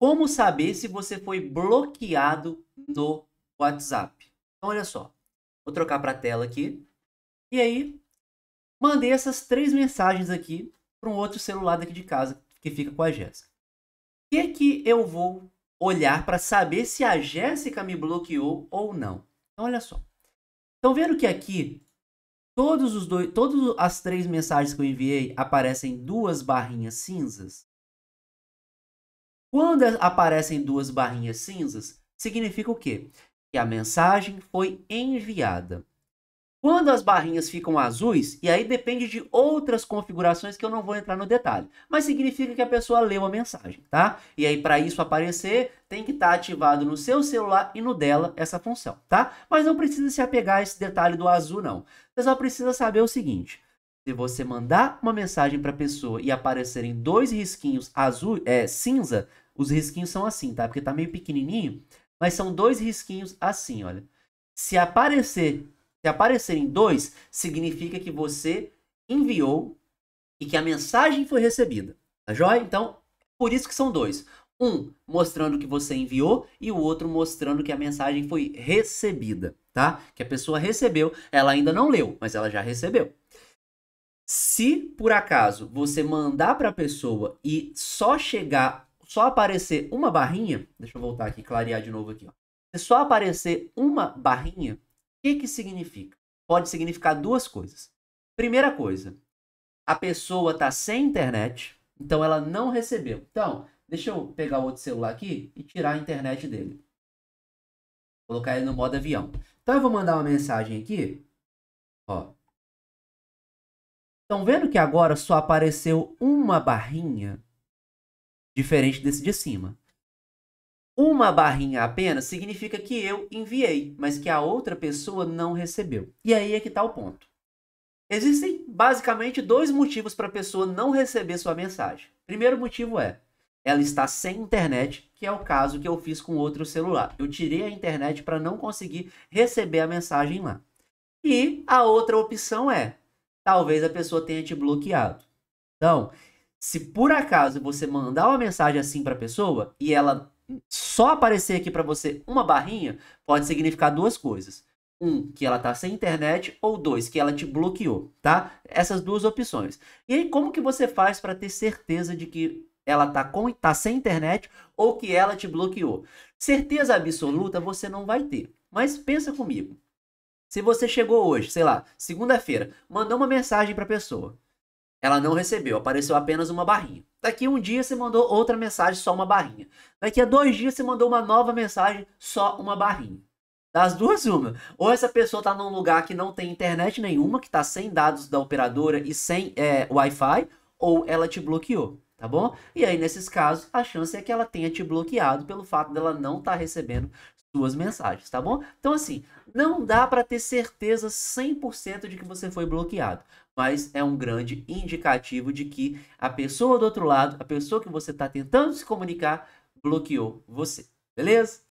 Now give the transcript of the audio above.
Como saber se você foi bloqueado no WhatsApp? Então, olha só. Vou trocar para a tela aqui. E aí, mandei essas três mensagens aqui para um outro celular daqui de casa que fica com a Jéssica. O que, que eu vou olhar para saber se a Jéssica me bloqueou ou não? Então, olha só. Estão vendo que aqui todos os dois, todas as três mensagens que eu enviei aparecem duas barrinhas cinzas? Quando aparecem duas barrinhas cinzas, significa o quê? Que a mensagem foi enviada. Quando as barrinhas ficam azuis, e aí depende de outras configurações que eu não vou entrar no detalhe, mas significa que a pessoa leu a mensagem, tá? E aí para isso aparecer, tem que estar tá ativado no seu celular e no dela essa função, tá? Mas não precisa se apegar a esse detalhe do azul não. Você só precisa saber o seguinte: se você mandar uma mensagem para a pessoa e aparecerem dois risquinhos azul, é, cinza, os risquinhos são assim, tá? Porque tá meio pequenininho, mas são dois risquinhos assim, olha. Se aparecer, se aparecerem dois, significa que você enviou e que a mensagem foi recebida, tá joia? Então, por isso que são dois. Um mostrando que você enviou e o outro mostrando que a mensagem foi recebida, tá? Que a pessoa recebeu, ela ainda não leu, mas ela já recebeu. Se por acaso você mandar para a pessoa e só chegar, só aparecer uma barrinha, deixa eu voltar aqui, clarear de novo aqui, ó. Se só aparecer uma barrinha, o que que significa? Pode significar duas coisas. Primeira coisa, a pessoa tá sem internet, então ela não recebeu. Então, deixa eu pegar o outro celular aqui e tirar a internet dele. colocar ele no modo avião. Então eu vou mandar uma mensagem aqui, ó. Estão vendo que agora só apareceu uma barrinha? Diferente desse de cima. Uma barrinha apenas significa que eu enviei, mas que a outra pessoa não recebeu. E aí é que está o ponto. Existem basicamente dois motivos para a pessoa não receber sua mensagem. Primeiro motivo é, ela está sem internet, que é o caso que eu fiz com outro celular. Eu tirei a internet para não conseguir receber a mensagem lá. E a outra opção é, talvez a pessoa tenha te bloqueado. Então, se por acaso você mandar uma mensagem assim para a pessoa e ela só aparecer aqui para você uma barrinha, pode significar duas coisas. Um, que ela tá sem internet, ou dois, que ela te bloqueou, tá? Essas duas opções. E aí, como que você faz para ter certeza de que ela tá, com, tá sem internet ou que ela te bloqueou? Certeza absoluta você não vai ter. Mas pensa comigo. Se você chegou hoje, sei lá, segunda-feira, mandou uma mensagem para a pessoa. Ela não recebeu, apareceu apenas uma barrinha. Daqui um dia você mandou outra mensagem, só uma barrinha. Daqui a dois dias você mandou uma nova mensagem, só uma barrinha. Das duas, uma. Ou essa pessoa está num lugar que não tem internet nenhuma, que está sem dados da operadora e sem é, Wi-Fi, ou ela te bloqueou, tá bom? E aí, nesses casos, a chance é que ela tenha te bloqueado pelo fato dela não estar tá recebendo suas mensagens, tá bom? Então, assim, não dá para ter certeza 100% de que você foi bloqueado, mas é um grande indicativo de que a pessoa do outro lado, a pessoa que você está tentando se comunicar, bloqueou você, beleza?